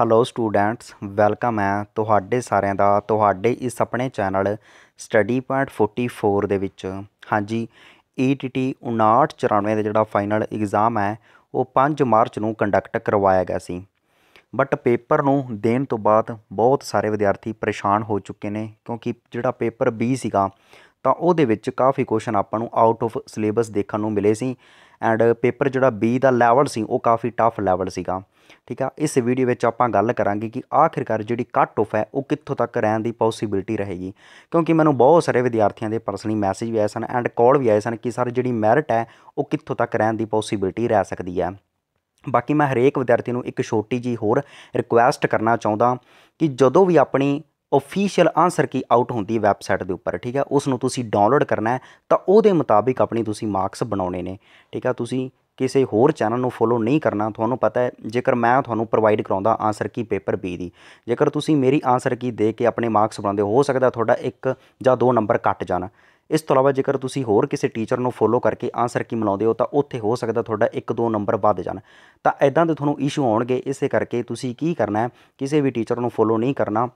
hello students welcome ਹੈ ਤੁਹਾਡੇ ਸਾਰਿਆਂ ਦਾ ਤੁਹਾਡੇ ਇਸ ਆਪਣੇ ਚੈਨਲ ਸਟੱਡੀ ਪੁਆਇੰਟ 44 ਦੇ ਵਿੱਚ ਹਾਂਜੀ ETT 5994 ਦਾ ਜਿਹੜਾ ਫਾਈਨਲ ਐਗਜ਼ਾਮ ਹੈ ਉਹ 5 ਮਾਰਚ ਨੂੰ ਕੰਡਕਟ ਕਰਵਾਇਆ ਗਿਆ ਸੀ ਬਟ ਪੇਪਰ ਨੂੰ ਦੇਣ ਤੋਂ ਬਾਅਦ ਬਹੁਤ ਸਾਰੇ ਵਿਦਿਆਰਥੀ ਪਰੇਸ਼ਾਨ ਹੋ ਚੁੱਕੇ ਨੇ ਕਿਉਂਕਿ ਜਿਹੜਾ ਪੇਪਰ B ਸੀਗਾ ਤਾਂ ਉਹਦੇ ਵਿੱਚ ਕਾਫੀ ਕੁਐਸਚਨ ਆਪਾਂ ਨੂੰ ਆਊਟ ਆਫ ਸਿਲੇਬਸ ਦੇਖਣ ਨੂੰ ਮਿਲੇ ਸੀ ਐਂਡ ਪੇਪਰ ਜਿਹੜਾ ਬੀ ਦਾ ਲੈਵਲ ਸੀ ਉਹ ਕਾਫੀ ਟਫ ਲੈਵਲ ਸੀਗਾ ਠੀਕ ਆ ਇਸ ਵੀਡੀਓ ਵਿੱਚ ਆਪਾਂ ਗੱਲ ਕਰਾਂਗੇ ਕਿ ਆਖਿਰਕਾਰ ਜਿਹੜੀ ਕੱਟ ਆਫ ਹੈ ਉਹ ਕਿੱਥੋਂ ਤੱਕ ਰਹਿਣ ਦੀ ਪੋਸਿਬਿਲਿਟੀ ਰਹੇਗੀ ਕਿਉਂਕਿ ਮੈਨੂੰ ਬਹੁਤ ਸਾਰੇ ਵਿਦਿਆਰਥੀਆਂ ਦੇ ਪਰਸਨਲੀ ਮੈਸੇਜ ਵੀ ਆਏ ਸਨ ਐਂਡ ਕਾਲ ਵੀ ਆਏ ਸਨ ਕਿ ਸਰ ਜਿਹੜੀ ਮੈਰਿਟ ਹੈ ਉਹ ਕਿੱਥੋਂ ਤੱਕ ਰਹਿਣ ਦੀ ਪੋਸਿਬਿਲਿਟੀ ਰਹਿ ਸਕਦੀ ਹੈ ਬਾਕੀ ਮੈਂ ਹਰੇਕ ਵਿਦਿਆਰਥੀ ਨੂੰ ਇੱਕ ਛੋਟੀ ਜੀ ਹੋਰ ਰਿਕੁਐਸਟ ਕਰਨਾ ਚਾਹੁੰਦਾ ਕਿ ਜਦੋਂ ਵੀ ਆਪਣੀ ਆਫੀਸ਼ੀਅਲ ਆਨਸਰ ਕੀ ਆਊਟ ਹੁੰਦੀ ਵੈਬਸਾਈਟ ਦੇ ਉੱਪਰ ਠੀਕ ਹੈ ਉਸ ਨੂੰ ਤੁਸੀਂ ਡਾਊਨਲੋਡ ਕਰਨਾ ਹੈ ਤਾਂ ਉਹਦੇ ਮੁਤਾਬਿਕ ਆਪਣੀ ਤੁਸੀਂ ਮਾਰਕਸ ਬਣਾਉਣੇ ਨੇ ਠੀਕ ਹੈ ਤੁਸੀਂ ਕਿਸੇ ਹੋਰ ਚੈਨਲ ਨੂੰ ਫੋਲੋ ਨਹੀਂ ਕਰਨਾ ਤੁਹਾਨੂੰ ਪਤਾ ਹੈ ਜੇਕਰ ਮੈਂ ਤੁਹਾਨੂੰ ਪ੍ਰੋਵਾਈਡ ਕਰਾਉਂਦਾ ਆਨਸਰ ਕੀ ਪੇਪਰ ਬੀ ਦੀ ਜੇਕਰ ਤੁਸੀਂ ਮੇਰੀ ਆਨਸਰ ਕੀ ਦੇ ਕੇ ਆਪਣੇ ਮਾਰਕਸ ਬਣਾਉਂਦੇ ਹੋ ਸਕਦਾ ਤੁਹਾਡਾ ਇੱਕ ਜਾਂ ਦੋ ਨੰਬਰ ਕੱਟ ਜਾਣ ਇਸ ਤੋਂ ਇਲਾਵਾ ਜੇਕਰ ਤੁਸੀਂ ਹੋਰ ਕਿਸੇ ਟੀਚਰ ਨੂੰ ਫੋਲੋ ਕਰਕੇ ਆਨਸਰ ਕੀ ਮਿਲਾਉਂਦੇ ਹੋ ਤਾਂ ਉੱਥੇ ਹੋ ਸਕਦਾ ਤੁਹਾਡਾ ਇੱਕ ਦੋ ਨੰਬਰ ਵੱਧ ਜਾਣ ਤਾਂ ਐਦਾਂ ਦੇ ਤੁਹਾਨੂੰ ਇਸ਼ੂ ਆਉਣਗੇ ਇਸੇ ਕਰਕੇ ਤੁਸੀਂ ਕੀ ਕਰਨਾ ਹੈ ਕਿਸੇ ਵੀ ਟੀਚਰ ਨੂੰ ਫੋਲੋ ਨਹੀਂ ਕਰਨਾ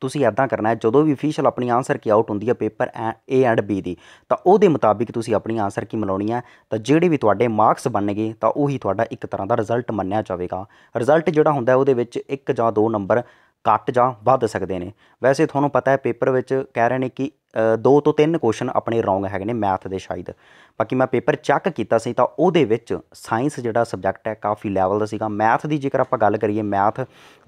ਤੁਸੀਂ ਇਦਾਂ ਕਰਨਾ ਹੈ ਜਦੋਂ ਵੀ ਅਫੀਸ਼ੀਅਲ ਆਪਣੀ ਆਨਸਰ ਕੀ ਆਊਟ ਹੁੰਦੀ ਹੈ ਪੇਪਰ ਏ ਐਂਡ ਬੀ ਦੀ ਤਾਂ ਉਹਦੇ ਮੁਤਾਬਿਕ ਤੁਸੀਂ ਆਪਣੀ ਆਨਸਰ ਕੀ ਮਿਲਾਉਣੀ ਹੈ ਤਾਂ ਜਿਹੜੇ ਵੀ ਤੁਹਾਡੇ ਮਾਰਕਸ ਬਣਨਗੇ ਤਾਂ ਉਹੀ ਤੁਹਾਡਾ ਇੱਕ ਤਰ੍ਹਾਂ ਦਾ ਰਿਜ਼ਲਟ ਮੰਨਿਆ ਜਾਵੇਗਾ ਰਿਜ਼ਲਟ ਜਿਹੜਾ ਹੁੰਦਾ ਉਹਦੇ ਵਿੱਚ ਇੱਕ ਜਾਂ ਦੋ ਨੰਬਰ ਕੱਟ ਜਾਂ ਵੱਧ ਸਕਦੇ ਨੇ ਵੈਸੇ ਤੁਹਾਨੂੰ ਪਤਾ ਹੈ ਪੇਪਰ ਵਿੱਚ ਕਹਿ ਰਹੇ ਨੇ ਕਿ ਦੋ ਤੋਂ ਤਿੰਨ ਕੁਐਸਚਨ ਆਪਣੇ ਰੋਂਗ ਹੈਗੇ ਨੇ ਮੈਥ ਦੇ ਸ਼ਾਇਦ ਬਾਕੀ ਮੈਂ ਪੇਪਰ ਚੈੱਕ ਕੀਤਾ ਸੀ ਤਾਂ ਉਹਦੇ ਵਿੱਚ ਸਾਇੰਸ ਜਿਹੜਾ ਸਬਜੈਕਟ ਹੈ ਕਾਫੀ ਲੈਵਲ ਦਾ ਸੀਗਾ ਮੈਥ ਦੀ ਜੇਕਰ ਆਪਾਂ ਗੱਲ ਕਰੀਏ ਮੈਥ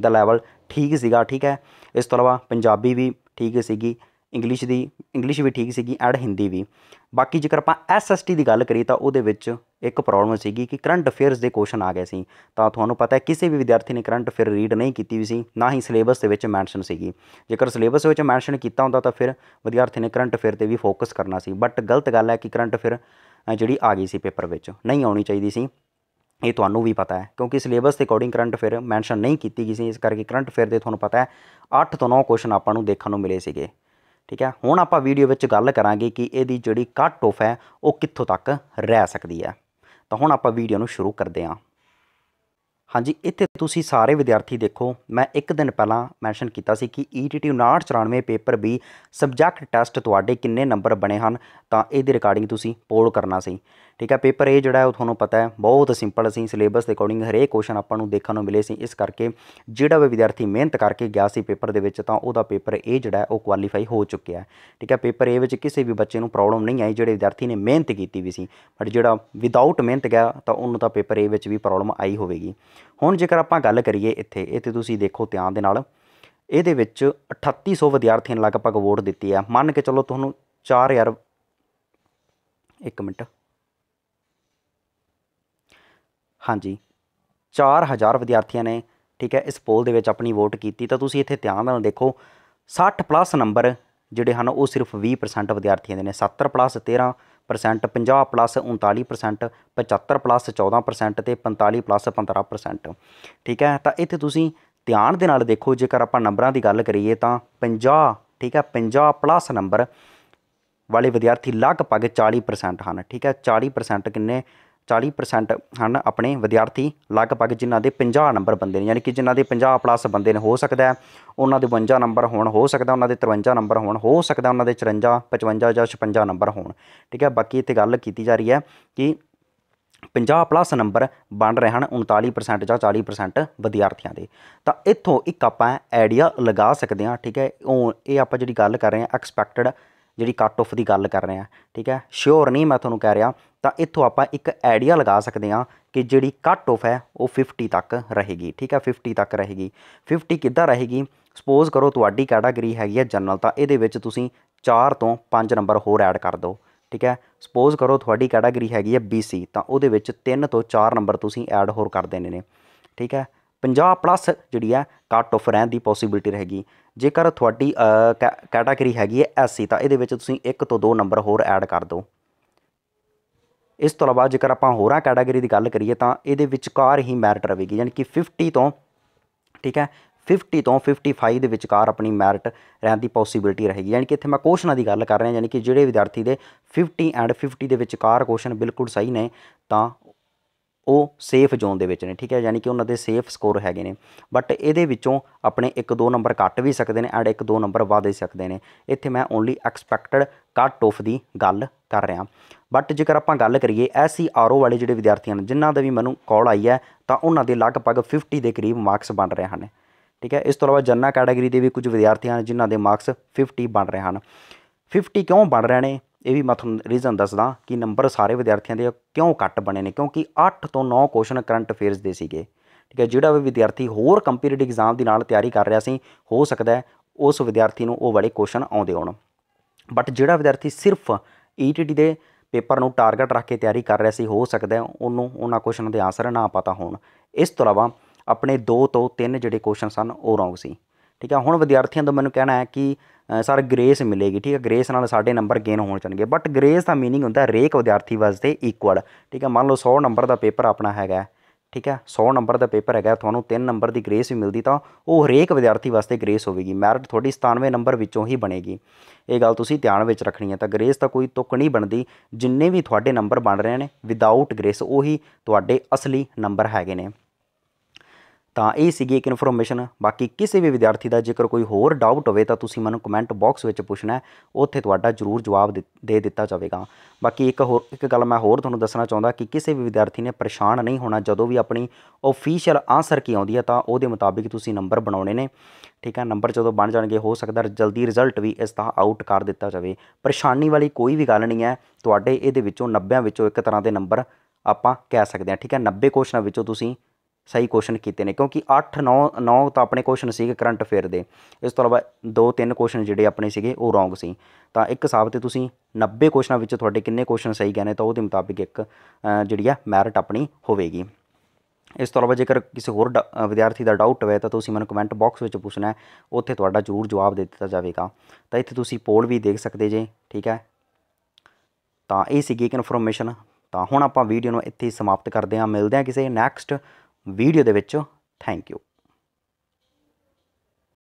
ਦਾ ਲੈਵਲ ਠੀਕ ਸੀਗਾ ਠੀਕ ਹੈ ਇਸ ਤੋਂ ਇਲਾਵਾ ਪੰਜਾਬੀ ਵੀ ਠੀਕ ਸੀਗੀ ਇੰਗਲਿਸ਼ ਦੀ ਇੰਗਲਿਸ਼ ਵੀ ਠੀਕ ਸੀਗੀ ਐਂਡ ਹਿੰਦੀ ਵੀ ਬਾਕੀ ਜੇਕਰ ਆਪਾਂ ਐਸਐਸਟੀ ਦੀ ਗੱਲ ਕਰੀ ਤਾਂ ਉਹਦੇ ਵਿੱਚ ਇੱਕ ਪ੍ਰੋਬਲਮ ਸੀਗੀ ਕਿ ਕਰੰਟ ਅਫੇਅਰਸ ਦੇ ਕੁਐਸਚਨ ਆ ਗਏ ਸੀ ਤਾਂ ਤੁਹਾਨੂੰ ਪਤਾ ਹੈ ਕਿਸੇ ਵੀ ਵਿਦਿਆਰਥੀ ਨੇ ਕਰੰਟ ਅਫੇਅਰ ਰੀਡ ਨਹੀਂ ਕੀਤੀ ਵੀ ਸੀ ਨਾ ਹੀ ਸਿਲੇਬਸ ਦੇ ਵਿੱਚ ਮੈਂਸ਼ਨ ਸੀਗੀ ਜੇਕਰ ਸਿਲੇਬਸ ਵਿੱਚ ਮੈਂਸ਼ਨ ਕੀਤਾ ਹੁੰਦਾ ਤਾਂ ਫਿਰ ਵਿਦਿਆਰਥੀ ਨੇ ਕਰੰਟ ਅਫੇਅਰ ਤੇ ਵੀ ਫੋਕਸ ਕਰਨਾ ਸੀ ਬਟ ਗਲਤ ਗੱਲ ਹੈ ਕਿ ਕਰੰਟ ਅਫੇਅਰ ਜਿਹੜੀ ਆ ਗਈ ਸੀ ਪੇਪਰ ਵਿੱਚ ਨਹੀਂ ਆਉਣੀ ਚਾਹੀਦੀ ਸੀ ਇਹ ਤੁਹਾਨੂੰ ਵੀ ਪਤਾ ਹੈ ਕਿਉਂਕਿ ਸਿਲੇਬਸ ਦੇ ਅਕੋਰਡਿੰਗ ਕਰੰਟ ਅਫੇਅਰ ਮੈਂਸ਼ਨ ਨਹੀਂ ਕੀਤੀ ਗਈ ਸੀ ਇਸ ਕਰਕੇ ਕਰੰਟ ਅਫੇਅਰ ਦੇ ਤੁਹਾਨੂੰ ਪਤਾ ਹੈ 8 ਤੋਂ 9 ਕੁਐਸਚਨ ਆਪਾਂ ਨੂੰ ਦੇਖਣ ਨੂੰ ਮਿਲੇ ਸੀਗੇ ਠੀਕ ਹੈ ਹੁਣ ਆਪਾਂ ਵੀਡੀਓ ਵਿੱਚ ਗੱਲ ਕਰਾਂਗੇ ਕਿ ਇਹਦੀ ਜਿਹੜੀ ਕੱਟ ਆਫ ਹੈ ਉਹ ਕਿੱਥੋਂ ਤੱਕ ਰਹਿ ਸਕਦੀ ਹੈ ਤਾਂ ਹੁਣ ਆਪਾਂ ਵੀਡੀਓ ਨੂੰ ਸ਼ੁਰੂ ਕਰਦੇ ਹਾਂ ਹਾਂਜੀ ਇੱਥੇ ਤੁਸੀਂ ਸਾਰੇ ਵਿਦਿਆਰਥੀ ਦੇਖੋ ਮੈਂ ਇੱਕ ਦਿਨ ਪਹਿਲਾਂ ਮੈਂਸ਼ਨ ਕੀਤਾ ਸੀ ਕਿ ETT 5994 paper B subject test ਤੁਹਾਡੇ ਕਿੰਨੇ ਨੰਬਰ ਬਣੇ ਹਨ ਤਾਂ ਇਹਦੀ ਰਿਕਾਰਡਿੰਗ ਤੁਸੀਂ ਪੋਲ ਕਰਨਾ ਸੀ ਠੀਕ ਹੈ ਪੇਪਰ ਇਹ ਜਿਹੜਾ ਉਹ ਤੁਹਾਨੂੰ ਪਤਾ ਹੈ ਬਹੁਤ ਸਿੰਪਲ ਸੀ ਸਿਲੇਬਸ ਦੇ ਅਕੋਰਡਿੰਗ ਹਰੇਕ ਕੁਐਸਚਨ ਆਪਾਂ ਨੂੰ ਦੇਖਣ ਨੂੰ ਮਿਲੇ ਸੀ ਇਸ ਕਰਕੇ ਜਿਹੜਾ ਵੀ ਵਿਦਿਆਰਥੀ ਮਿਹਨਤ ਕਰਕੇ ਗਿਆ ਸੀ ਪੇਪਰ ਦੇ ਵਿੱਚ ਤਾਂ ਉਹਦਾ ਪੇਪਰ ਇਹ ਜਿਹੜਾ ਉਹ ਕੁਆਲੀਫਾਈ ਹੋ ਚੁੱਕਿਆ ਠੀਕ ਹੈ ਪੇਪਰ A ਵਿੱਚ ਕਿਸੇ ਵੀ ਬੱਚੇ ਨੂੰ ਪ੍ਰੋਬਲਮ ਨਹੀਂ ਆਈ ਜਿਹੜੇ ਵਿਦਿਆਰਥੀ ਨੇ ਮਿਹਨਤ ਕੀਤੀ ਵੀ ਸੀ ਬਟ ਜਿਹੜਾ ਵਿਦਆਊਟ ਮਿਹਨਤ ਗਿਆ ਤਾਂ ਉਹਨੂੰ ਤਾਂ ਪੇਪਰ ਇਹ ਵਿੱਚ ਵੀ ਪ੍ਰੋਬਲਮ ਆਈ ਹੋਵੇਗੀ ਹੁਣ ਜੇਕਰ ਆਪਾਂ ਗੱਲ ਕਰੀਏ ਇੱਥੇ ਇੱਥੇ ਤੁਸੀਂ ਦੇਖੋ ਧਿਆਨ ਦੇ ਨਾਲ ਇਹਦੇ ਵਿੱਚ 3800 ਵਿਦਿਆਰਥੀਆਂ ਨੇ ਲਗਭਗ ਵੋਟ ਦਿੱਤੀ ਆ ਮੰਨ ਕੇ ਚੱਲੋ ਤੁਹਾਨੂੰ 4000 1 ਮਿੰਟ ਹਾਂਜੀ 4000 ਵਿਦਿਆਰਥੀਆਂ ਨੇ ਠੀਕ ਹੈ ਇਸ ਪੋਲ ਦੇ ਵਿੱਚ ਆਪਣੀ ਵੋਟ ਕੀਤੀ ਤਾਂ ਤੁਸੀਂ ਇੱਥੇ ਧਿਆਨ ਨਾਲ ਦੇਖੋ 60 ਪਲੱਸ ਨੰਬਰ ਜਿਹੜੇ ਹਨ ਉਹ ਸਿਰਫ 20% ਵਿਦਿਆਰਥੀਆਂ ਦੇ ਨੇ 70 ਪਲੱਸ 13 50% 39% 75% 14 ਤੇ 45% 15 ਠੀਕ ਹੈ ਤਾਂ ਇੱਥੇ ਤੁਸੀਂ ਧਿਆਨ ਦੇ ਨਾਲ ਦੇਖੋ ਜੇਕਰ ਆਪਾਂ ਨੰਬਰਾਂ ਦੀ ਗੱਲ ਕਰੀਏ ਤਾਂ 50 ਠੀਕ ਹੈ 50 ਪਲੱਸ ਨੰਬਰ ਵਾਲੇ ਵਿਦਿਆਰਥੀ ਲਗਭਗ 40% ਹਨ ਠੀਕ ਹੈ 40% ਕਿੰਨੇ 40% ਹਨ ਆਪਣੇ ਵਿਦਿਆਰਥੀ ਲਗਭਗ ਜਿਨ੍ਹਾਂ ਦੇ 50 ਨੰਬਰ ਬੰਦੇ ਨੇ ਯਾਨੀ ਕਿ ਜਿਨ੍ਹਾਂ ਦੇ 50 ਪਲੱਸ ਬੰਦੇ ਨੇ ਹੋ ਸਕਦਾ ਉਹਨਾਂ ਦੇ 52 ਨੰਬਰ ਹੋਣ ਹੋ ਸਕਦਾ ਉਹਨਾਂ ਦੇ 53 ਨੰਬਰ ਹੋਣ ਹੋ ਸਕਦਾ ਉਹਨਾਂ ਦੇ 54 55 ਜਾਂ 56 ਨੰਬਰ ਹੋਣ ਠੀਕ ਹੈ ਬਾਕੀ ਇੱਥੇ ਗੱਲ ਕੀਤੀ ਜਾ ਰਹੀ ਹੈ ਕਿ 50 ਪਲੱਸ ਨੰਬਰ ਬਣ ਰਹੇ ਹਨ 39% ਜਾਂ 40% ਵਿਦਿਆਰਥੀਆਂ ਦੇ ਤਾਂ ਇੱਥੋਂ ਇੱਕ ਆਪਾਂ ਆਈਡੀਆ ਲਗਾ ਸਕਦੇ ਹਾਂ ਠੀਕ ਹੈ ਉਹ ਇਹ ਆਪਾਂ ਜਿਹੜੀ ਗੱਲ ਕਰ ਰਹੇ ਹਾਂ ਐਕਸਪੈਕਟਡ ਜਿਹੜੀ ਕੱਟ ਆਫ ਦੀ ਗੱਲ ਕਰ ਰਹੇ ਆ ਠੀਕ ਹੈ ਸ਼ੋਰ ਨਹੀਂ ਮੈਂ ਤੁਹਾਨੂੰ ਕਹਿ ਰਿਹਾ ਤਾਂ ਇੱਥੋਂ ਆਪਾਂ ਇੱਕ ਆਈਡੀਆ ਲਗਾ ਸਕਦੇ ਆ ਕਿ ਜਿਹੜੀ ਕੱਟ ਆਫ ਹੈ ਉਹ 50 ਤੱਕ ਰਹੇਗੀ ਠੀਕ ਹੈ 50 ਤੱਕ ਰਹੇਗੀ 50 ਕਿੱਦਾਂ ਰਹੇਗੀ ਸਪੋਜ਼ ਕਰੋ ਤੁਹਾਡੀ ਕੈਟਾਗਰੀ ਹੈਗੀ ਹੈ ਜਨਰਲ ਤਾਂ ਇਹਦੇ ਵਿੱਚ ਤੁਸੀਂ 4 ਤੋਂ 5 ਨੰਬਰ ਹੋਰ ਐਡ ਕਰ ਦਿਓ ਠੀਕ ਹੈ ਸਪੋਜ਼ ਕਰੋ ਤੁਹਾਡੀ ਕੈਟਾਗਰੀ ਹੈਗੀ ਹੈ BC ਤਾਂ ਉਹਦੇ ਵਿੱਚ 3 ਤੋਂ 4 ਨੰਬਰ ਤੁਸੀਂ ਐਡ ਹੋਰ ਕਰ ਦੇਣੇ ਨੇ ਠੀਕ ਹੈ 50 ਪਲੱਸ ਜਿਹੜੀ ਆ ਕੱਟ ਆਫ ਰਹਿਣ ਦੀ ਪੋਸਿਬਿਲਟੀ ਰਹੇਗੀ ਜੇਕਰ ਤੁਹਾਡੀ ਕੈਟਾਗਰੀ ਹੈਗੀ ਹੈ ਐਸਸੀ ਤਾਂ ਇਹਦੇ ਵਿੱਚ ਤੁਸੀਂ ਇੱਕ ਤੋਂ ਦੋ ਨੰਬਰ ਹੋਰ ਐਡ ਕਰ ਦਿਓ ਇਸ ਤੋਂ ਇਲਾਵਾ ਜੇਕਰ ਆਪਾਂ ਹੋਰਾਂ ਕੈਟਾਗਰੀ ਦੀ ਗੱਲ ਕਰੀਏ ਤਾਂ ਇਹਦੇ ਵਿਚਕਾਰ ਹੀ ਮੈਰਿਟ ਰਹੇਗੀ ਯਾਨੀ ਕਿ 50 ਤੋਂ ਠੀਕ ਹੈ 50 ਤੋਂ 55 ਦੇ ਵਿਚਕਾਰ ਆਪਣੀ ਮੈਰਿਟ ਰਹਿਣ ਦੀ ਪੋਸਿਬਿਲਟੀ ਰਹੇਗੀ ਯਾਨੀ ਕਿ ਇੱਥੇ ਮੈਂ ਕੁਐਸਚਨਾਂ ਦੀ ਗੱਲ ਕਰ ਰਿਹਾ ਯਾਨੀ ਕਿ ਜਿਹੜੇ ਵਿਦਿਆਰਥੀ ਦੇ 50 ਐਂਡ 50 ਦੇ ਵਿਚਕਾਰ ਕੁਐਸਚਨ ਬਿਲਕੁਲ ਸਹੀ ਨੇ ਤਾਂ ਉਹ ਸੇਫ ਜ਼ੋਨ ਦੇ ਵਿੱਚ ਨੇ ਠੀਕ ਹੈ ਯਾਨੀ ਕਿ ਉਹਨਾਂ ਦੇ ਸੇਫ ਸਕੋਰ ਹੈਗੇ ਨੇ ਬਟ ਇਹਦੇ ਵਿੱਚੋਂ ਆਪਣੇ 1-2 ਨੰਬਰ ਕੱਟ ਵੀ ਸਕਦੇ ਨੇ ਐਂਡ 1-2 ਨੰਬਰ ਵਧ ਸਕਦੇ ਨੇ ਇੱਥੇ ਮੈਂ ਓਨਲੀ ਐਕਸਪੈਕਟਡ ਕੱਟ ਆਫ ਦੀ ਗੱਲ ਕਰ ਰਿਹਾ ਬਟ ਜੇਕਰ ਆਪਾਂ ਗੱਲ ਕਰੀਏ ਆਰਓ ਵਾਲੇ ਜਿਹੜੇ ਵਿਦਿਆਰਥੀ ਹਨ ਜਿਨ੍ਹਾਂ ਦਾ ਵੀ ਮੈਨੂੰ ਕਾਲ ਆਈ ਹੈ ਤਾਂ ਉਹਨਾਂ ਦੇ ਲਗਭਗ 50 ਦੇ ਕਰੀਬ ਮਾਰਕਸ ਬਣ ਰਹੇ ਹਨ ਠੀਕ ਹੈ ਇਸ ਤੋਂ ਇਲਾਵਾ ਜਨਰਲ ਕੈਟਾਗਰੀ ਦੇ ਵੀ ਕੁਝ ਵਿਦਿਆਰਥੀ ਹਨ ਜਿਨ੍ਹਾਂ ਦੇ ਮਾਰਕਸ 50 ਬਣ ਰਹੇ ਹਨ 50 ਕਿਉਂ ਬਣ ਰਹੇ ਨੇ ਇਹ ਵੀ ਮੈਂ ਤੁਹਾਨੂੰ ਰੀਜ਼ਨ ਦੱਸਦਾ ਕਿ ਨੰਬਰ ਸਾਰੇ ਵਿਦਿਆਰਥੀਆਂ ਦੇ ਕਿਉਂ ਘੱਟ ਬਣੇ ਨੇ ਕਿਉਂਕਿ 8 ਤੋਂ 9 ਕੁਐਸਚਨ ਕਰੰਟ ਅਫੇਅਰਸ ਦੇ ਸੀਗੇ ਠੀਕ ਹੈ ਜਿਹੜਾ ਵੀ ਵਿਦਿਆਰਥੀ ਹੋਰ ਕੰਪੀਟੀਟਿਵ ਐਗਜ਼ਾਮ ਦੀ ਨਾਲ ਤਿਆਰੀ ਕਰ ਰਿਹਾ ਸੀ ਹੋ ਸਕਦਾ ਹੈ ਉਸ ਵਿਦਿਆਰਥੀ ਨੂੰ ਉਹ ਵਾਲੇ ਕੁਐਸਚਨ ਆਉਂਦੇ ਹੋਣ ਬਟ ਜਿਹੜਾ ਵਿਦਿਆਰਥੀ ਸਿਰਫ ਈਟੀਟੀ e ਦੇ ਪੇਪਰ ਨੂੰ ਟਾਰਗੇਟ ਰੱਖ ਕੇ ਤਿਆਰੀ ਕਰ ਰਿਹਾ ਸੀ ਹੋ ਸਕਦਾ ਉਹਨੂੰ ਉਹਨਾਂ ਕੁਐਸਚਨਾਂ ਦੇ ਆਨਸਰ ਨਾ ਪਤਾ ਹੋਣ ਇਸ ਤੋਂ ਇਲਾਵਾ ਆਪਣੇ 2 ਤੋਂ 3 ਜਿਹੜੇ ਕੁਐਸਚਨ ਸਨ ਉਹ ਰੌਂਗ ਸੀ ਠੀਕ ਹੈ ਹੁਣ ਵਿਦਿਆਰਥੀਆਂ ਤੋਂ ਮੈਨੂੰ ਕਹਿਣਾ ਹੈ ਕਿ ਸਰ ਗ੍ਰੇਸ ਮਿਲੇਗੀ ਠੀਕ ਹੈ ਗ੍ਰੇਸ ਨਾਲ ਸਾਡੇ ਨੰਬਰ ਗੇਨ ਹੋਣ ਚਾਹੀਦੇ ਬਟ ਗ੍ਰੇਸ ਦਾ मीनिंग ਹੁੰਦਾ ਰੇਕ ਵਿਦਿਆਰਥੀ ਵਾਸਤੇ ਇਕੁਅਲ ਠੀਕ ਹੈ ਮੰਨ ਲਓ 100 ਨੰਬਰ ਦਾ ਪੇਪਰ ਆਪਣਾ ਹੈਗਾ ਠੀਕ ਹੈ 100 ਨੰਬਰ ਦਾ ਪੇਪਰ ਹੈਗਾ ਤੁਹਾਨੂੰ 3 ਨੰਬਰ ਦੀ ਗ੍ਰੇਸ ਵੀ ਮਿਲਦੀ ਤਾਂ ਉਹ ਹਰੇਕ ਵਿਦਿਆਰਥੀ ਵਾਸਤੇ ਗ੍ਰੇਸ ਹੋਵੇਗੀ ਮੈਰਿਟ ਤੁਹਾਡੀ 97 ਨੰਬਰ ਵਿੱਚੋਂ ਹੀ ਬਣੇਗੀ ਇਹ ਗੱਲ ਤੁਸੀਂ ਧਿਆਨ ਵਿੱਚ ਰੱਖਣੀ ਹੈ ਤਾਂ ਗ੍ਰੇਸ ਤਾਂ ਕੋਈ ਤੁਕ ਨਹੀਂ ਬਣਦੀ ਜਿੰਨੇ ਵੀ ਤੁਹਾਡੇ ਨੰਬਰ ਬਣ ਰਹੇ ਨੇ ਵਿਦਆਊਟ ਗ੍ਰੇਸ ਉਹੀ ਤੁਹਾਡੇ ਅਸਲੀ ਨੰਬਰ ਹੈਗੇ ਨੇ ਤਾਂ ਇਹ ਸੀਗੀ ਇੱਕ ਇਨਫੋਰਮੇਸ਼ਨ ਬਾਕੀ ਕਿਸੇ ਵੀ ਵਿਦਿਆਰਥੀ ਦਾ ਜੇਕਰ ਕੋਈ ਹੋਰ ਡਾਊਟ ਹੋਵੇ ਤਾਂ ਤੁਸੀਂ ਮੈਨੂੰ ਕਮੈਂਟ ਬਾਕਸ ਵਿੱਚ ਪੁੱਛਣਾ ਉੱਥੇ ਤੁਹਾਡਾ ਜ਼ਰੂਰ ਜਵਾਬ ਦੇ ਦਿੱਤਾ ਜਾਵੇਗਾ ਬਾਕੀ ਇੱਕ ਹੋਰ ਇੱਕ ਗੱਲ ਮੈਂ ਹੋਰ ਤੁਹਾਨੂੰ ਦੱਸਣਾ ਚਾਹੁੰਦਾ ਕਿ ਕਿਸੇ ਵੀ ਵਿਦਿਆਰਥੀ ਨੇ ਪਰੇਸ਼ਾਨ ਨਹੀਂ ਹੋਣਾ ਜਦੋਂ ਵੀ ਆਪਣੀ ਅਫੀਸ਼ੀਅਲ ਆਨਸਰ ਕੀ ਆਉਂਦੀ ਹੈ ਤਾਂ ਉਹਦੇ ਮੁਤਾਬਿਕ ਤੁਸੀਂ ਨੰਬਰ ਬਣਾਉਣੇ ਨੇ ਠੀਕ ਹੈ ਨੰਬਰ ਜਦੋਂ ਬਣ ਜਾਣਗੇ ਹੋ ਸਕਦਾ ਜਲਦੀ ਰਿਜ਼ਲਟ ਵੀ ਇਸ ਦਾ ਆਊਟ ਕਰ ਦਿੱਤਾ ਜਾਵੇ ਪਰੇਸ਼ਾਨੀ ਵਾਲੀ ਕੋਈ ਵੀ ਗੱਲ ਨਹੀਂ ਹੈ ਤੁਹਾਡੇ ਇਹਦੇ ਵਿੱਚੋਂ 90 ਵਿੱਚੋਂ ਇੱਕ ਤਰ੍ਹਾਂ ਦੇ ਨੰਬਰ ਆਪਾਂ ਕਹਿ ਸਕਦੇ ਹਾਂ ਠੀਕ ਹੈ 90 ਕੁਐਸਚਨਾਂ ਵਿੱਚੋਂ ਤੁਸੀਂ ਸਹੀ ਕੁਐਸਚਨ ਕੀਤੇ ਨੇ ਕਿਉਂਕਿ 8 9 9 ਤਾਂ ਆਪਣੇ ਕੁਐਸਚਨ ਸੀਗੇ ਕਰੰਟ ਅਫੇਅਰ ਦੇ ਇਸ ਤੋਂ ਇਲਾਵਾ 2-3 ਕੁਐਸਚਨ ਜਿਹੜੇ ਆਪਣੇ ਸੀਗੇ ਉਹ ਰੋਂਗ ਸੀ ਤਾਂ ਇੱਕ ਹਿਸਾਬ ਤੇ ਤੁਸੀਂ 90 ਕੁਐਸਚਨਾਂ ਵਿੱਚ ਤੁਹਾਡੇ ਕਿੰਨੇ ਕੁਐਸਚਨ ਸਹੀ ਗਏ ਨੇ ਤਾਂ ਉਹਦੇ ਮੁਤਾਬਿਕ ਇੱਕ ਜਿਹੜੀ ਆ ਮੈਰਿਟ ਆਪਣੀ ਹੋਵੇਗੀ ਇਸ ਤੋਂ ਇਲਾਵਾ ਜੇਕਰ ਕਿਸੇ ਹੋਰ ਵਿਦਿਆਰਥੀ ਦਾ ਡਾਊਟ ਹੋਵੇ ਤਾਂ ਤੁਸੀਂ ਮੈਨੂੰ ਕਮੈਂਟ ਬਾਕਸ ਵਿੱਚ ਪੁੱਛਣਾ ਉੱਥੇ ਤੁਹਾਡਾ ਜ਼ਰੂਰ ਜਵਾਬ ਦੇ ਦਿੱਤਾ ਜਾਵੇਗਾ ਤਾਂ ਇੱਥੇ ਤੁਸੀਂ ਪੋਲ ਵੀ ਦੇਖ ਸਕਦੇ ਜੇ ਠੀਕ ਹੈ ਤਾਂ ਇਹ ਸੀਗੀ ਕਨਫਰਮੇਸ਼ਨ ਇਨਫੋਰਮੇਸ਼ਨ ਤਾਂ ਹੁਣ ਆਪਾਂ ਵੀਡੀਓ ਨੂੰ ਇੱਥੇ ਹੀ ਸਮਾਪਤ ਕਰਦੇ ਹਾਂ ਮਿਲਦੇ ਹਾਂ ਕਿਸੇ ਨੈਕਸਟ ਵੀਡੀਓ ਦੇ ਵਿੱਚੋਂ ਥੈਂਕ ਯੂ